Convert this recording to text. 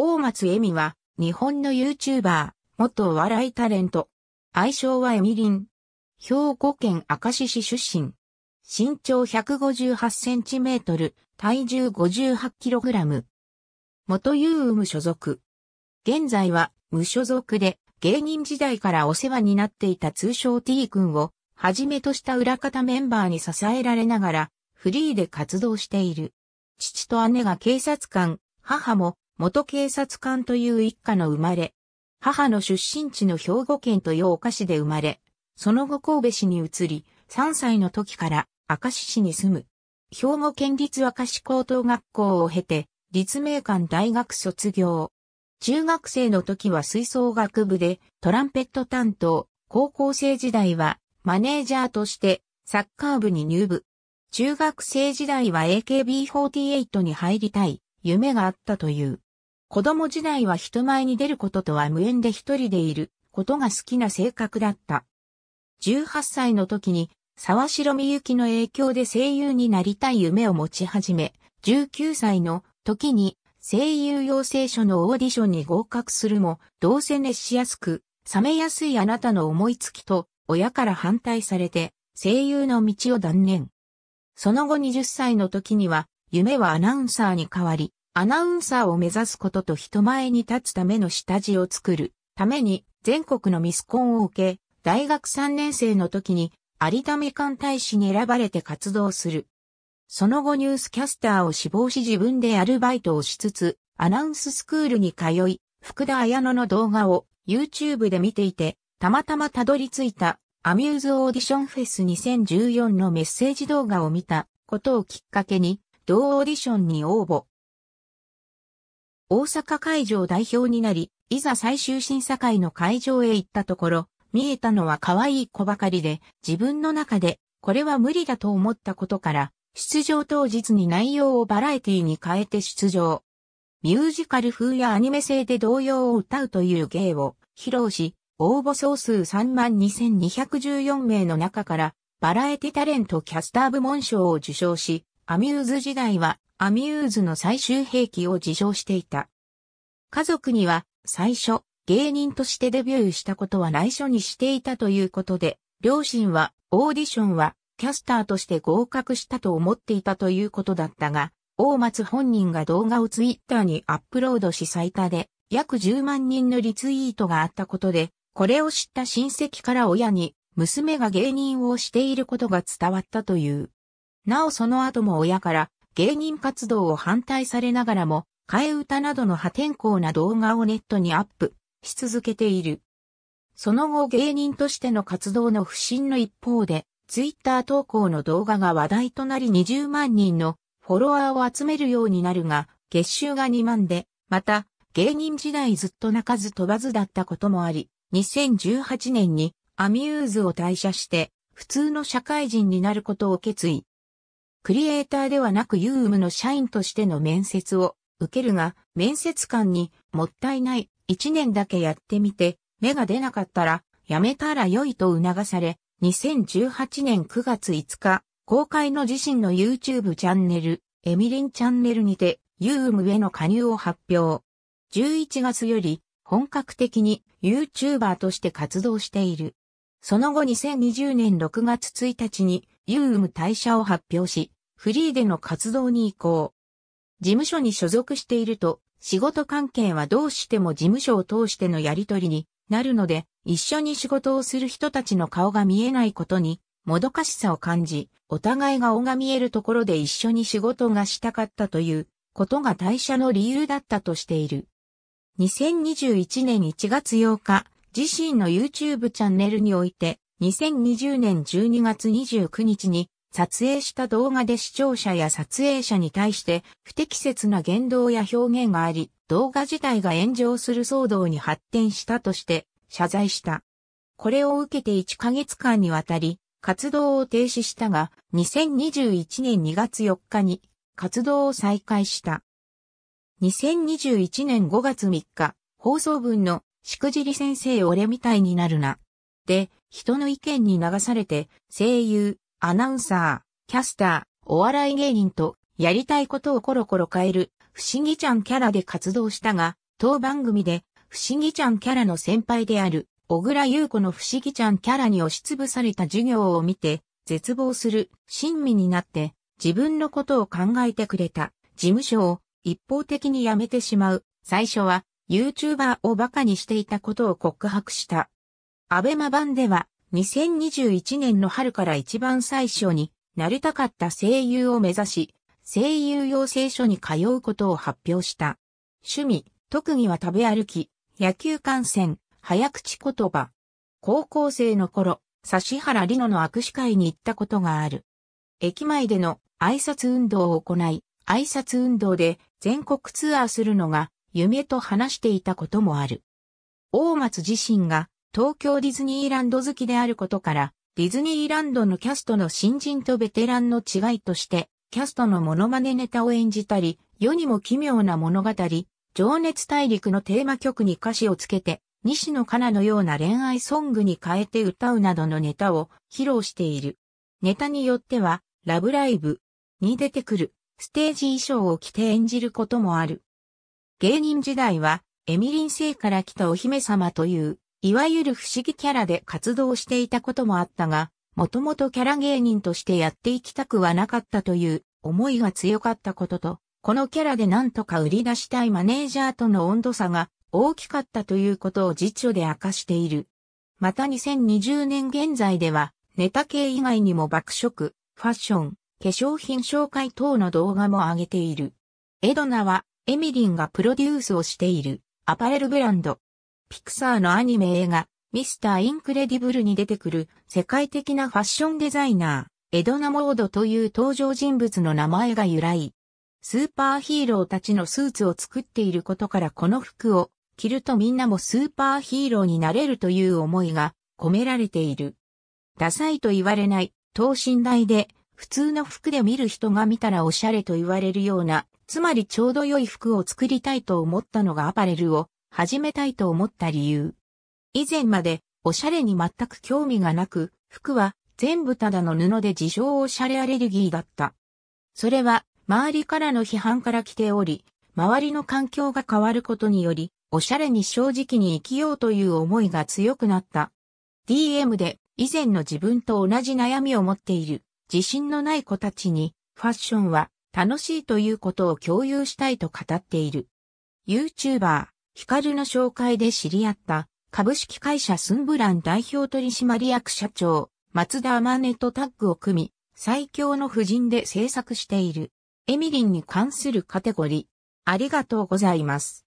大松恵美は、日本の YouTuber、元お笑いタレント。愛称はエミリン。兵庫県明石市出身。身長158センチメートル、体重58キログラム。元ユーム所属。現在は無所属で芸人時代からお世話になっていた通称 T 君をはじめとした裏方メンバーに支えられながらフリーで活動している。父と姉が警察官、母も元警察官という一家の生まれ、母の出身地の兵庫県豊岡市で生まれ、その後神戸市に移り、3歳の時から明石市に住む。兵庫県立明石高等学校を経て、立命館大学卒業。中学生の時は吹奏楽部でトランペット担当、高校生時代はマネージャーとしてサッカー部に入部。中学生時代は AKB48 に入りたい夢があったという。子供時代は人前に出ることとは無縁で一人でいることが好きな性格だった。18歳の時に沢城みゆきの影響で声優になりたい夢を持ち始め、19歳の時に声優養成所のオーディションに合格するも、どうせ熱しやすく、冷めやすいあなたの思いつきと、親から反対されて、声優の道を断念。その後20歳の時には、夢はアナウンサーに変わり、アナウンサーを目指すことと人前に立つための下地を作るために全国のミスコンを受け、大学3年生の時に有田美観大使に選ばれて活動する。その後ニュースキャスターを志望し自分でアルバイトをしつつ、アナウンススクールに通い、福田彩乃の動画を YouTube で見ていて、たまたまたどり着いたアミューズオーディションフェス2014のメッセージ動画を見たことをきっかけに、同オーディションに応募。大阪会場代表になり、いざ最終審査会の会場へ行ったところ、見えたのは可愛い子ばかりで、自分の中で、これは無理だと思ったことから、出場当日に内容をバラエティに変えて出場。ミュージカル風やアニメ性で童謡を歌うという芸を披露し、応募総数32,214名の中から、バラエティタレントキャスター部門賞を受賞し、アミューズ時代はアミューズの最終兵器を自称していた。家族には最初芸人としてデビューしたことは内緒にしていたということで、両親はオーディションはキャスターとして合格したと思っていたということだったが、大松本人が動画をツイッターにアップロードし最多で約10万人のリツイートがあったことで、これを知った親戚から親に娘が芸人をしていることが伝わったという。なおその後も親から芸人活動を反対されながらも、替え歌などの破天荒な動画をネットにアップし続けている。その後芸人としての活動の不振の一方で、ツイッター投稿の動画が話題となり20万人のフォロワーを集めるようになるが、月収が2万で、また、芸人時代ずっと泣かず飛ばずだったこともあり、2018年にアミューズを退社して、普通の社会人になることを決意。クリエイターではなくユームの社員としての面接を受けるが、面接官にもったいない1年だけやってみて、目が出なかったらやめたら良いと促され、2018年9月5日、公開の自身の YouTube チャンネル、エミリンチャンネルにて、ユームへの加入を発表。11月より本格的に YouTuber として活動している。その後2020年6月1日にユーム退社を発表し、フリーでの活動に移行。事務所に所属していると、仕事関係はどうしても事務所を通してのやりとりになるので、一緒に仕事をする人たちの顔が見えないことに、もどかしさを感じ、お互いがが見えるところで一緒に仕事がしたかったということが退社の理由だったとしている。2021年1月8日、自身の YouTube チャンネルにおいて、2020年12月29日に撮影した動画で視聴者や撮影者に対して不適切な言動や表現があり、動画自体が炎上する騒動に発展したとして謝罪した。これを受けて1ヶ月間にわたり活動を停止したが、2021年2月4日に活動を再開した。2021年5月3日、放送分のしくじり先生俺みたいになるな。で、人の意見に流されて、声優、アナウンサー、キャスター、お笑い芸人と、やりたいことをコロコロ変える、不思議ちゃんキャラで活動したが、当番組で、不思議ちゃんキャラの先輩である、小倉優子の不思議ちゃんキャラに押しつぶされた授業を見て、絶望する、親身になって、自分のことを考えてくれた、事務所を一方的に辞めてしまう、最初は、YouTuber を馬鹿にしていたことを告白した。アベマ版では、2021年の春から一番最初になりたかった声優を目指し、声優養成所に通うことを発表した。趣味、特技は食べ歩き、野球観戦、早口言葉。高校生の頃、指原里乃の握手会に行ったことがある。駅前での挨拶運動を行い、挨拶運動で全国ツアーするのが夢と話していたこともある。大松自身が東京ディズニーランド好きであることから、ディズニーランドのキャストの新人とベテランの違いとして、キャストのモノマネネタを演じたり、世にも奇妙な物語、情熱大陸のテーマ曲に歌詞をつけて、西野カナのような恋愛ソングに変えて歌うなどのネタを披露している。ネタによっては、ラブライブに出てくるステージ衣装を着て演じることもある。芸人時代は、エミリン星から来たお姫様といういわゆる不思議キャラで活動していたこともあったが、もともとキャラ芸人としてやっていきたくはなかったという思いが強かったことと、このキャラでなんとか売り出したいマネージャーとの温度差が大きかったということを辞書で明かしている。また2020年現在では、ネタ系以外にも爆食、ファッション、化粧品紹介等の動画も上げている。エドナは、エミリンがプロデュースをしている、アパレルブランド、ピクサーのアニメ映画、ミスター・インクレディブルに出てくる世界的なファッションデザイナー、エドナ・モードという登場人物の名前が由来。スーパーヒーローたちのスーツを作っていることからこの服を着るとみんなもスーパーヒーローになれるという思いが込められている。ダサいと言われない、等身大で、普通の服で見る人が見たらおしゃれと言われるような、つまりちょうど良い服を作りたいと思ったのがアパレルを始めたいと思った理由。以前まで、おしゃれに全く興味がなく、服は全部ただの布で自称おしゃれアレルギーだった。それは、周りからの批判から来ており、周りの環境が変わることにより、おしゃれに正直に生きようという思いが強くなった。DM で以前の自分と同じ悩みを持っている自信のない子たちにファッションは楽しいということを共有したいと語っている。YouTuber 光の紹介で知り合った株式会社スンブラン代表取締役社長、松田天音とタッグを組み、最強の婦人で制作している。エミリンに関するカテゴリー。ありがとうございます。